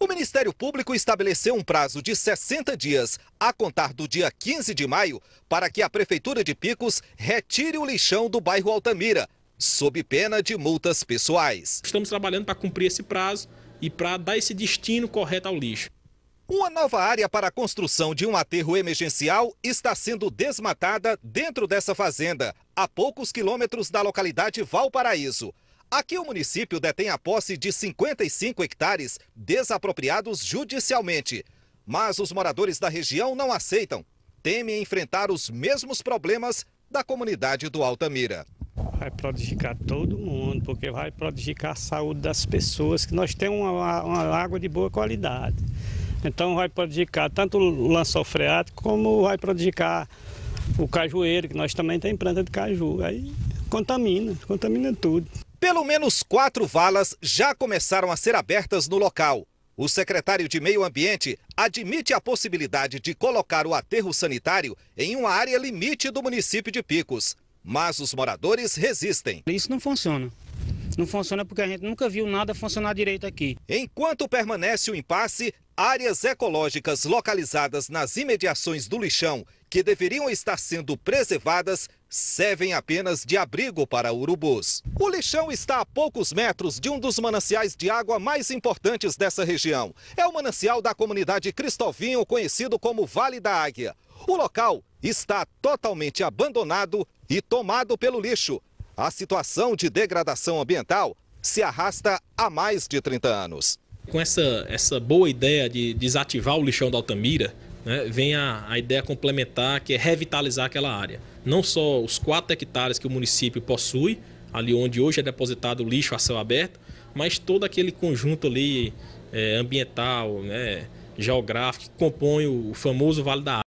O Ministério Público estabeleceu um prazo de 60 dias, a contar do dia 15 de maio, para que a Prefeitura de Picos retire o lixão do bairro Altamira, sob pena de multas pessoais. Estamos trabalhando para cumprir esse prazo e para dar esse destino correto ao lixo. Uma nova área para a construção de um aterro emergencial está sendo desmatada dentro dessa fazenda, a poucos quilômetros da localidade Valparaíso. Aqui o município detém a posse de 55 hectares desapropriados judicialmente. Mas os moradores da região não aceitam. Temem enfrentar os mesmos problemas da comunidade do Altamira. Vai prejudicar todo mundo, porque vai prejudicar a saúde das pessoas, que nós temos uma, uma água de boa qualidade. Então vai prejudicar tanto o lençol freático como vai prejudicar o cajueiro, que nós também temos planta de caju. Aí contamina, contamina tudo. Pelo menos quatro valas já começaram a ser abertas no local. O secretário de Meio Ambiente admite a possibilidade de colocar o aterro sanitário em uma área limite do município de Picos. Mas os moradores resistem. Isso não funciona. Não funciona porque a gente nunca viu nada funcionar direito aqui. Enquanto permanece o impasse, áreas ecológicas localizadas nas imediações do lixão, que deveriam estar sendo preservadas, servem apenas de abrigo para urubus. O lixão está a poucos metros de um dos mananciais de água mais importantes dessa região. É o manancial da comunidade Cristovinho, conhecido como Vale da Águia. O local está totalmente abandonado e tomado pelo lixo. A situação de degradação ambiental se arrasta há mais de 30 anos com essa, essa boa ideia de desativar o lixão da Altamira, né, vem a, a ideia complementar que é revitalizar aquela área. Não só os 4 hectares que o município possui, ali onde hoje é depositado o lixo a céu aberto, mas todo aquele conjunto ali é, ambiental, né, geográfico, que compõe o famoso Vale da Água.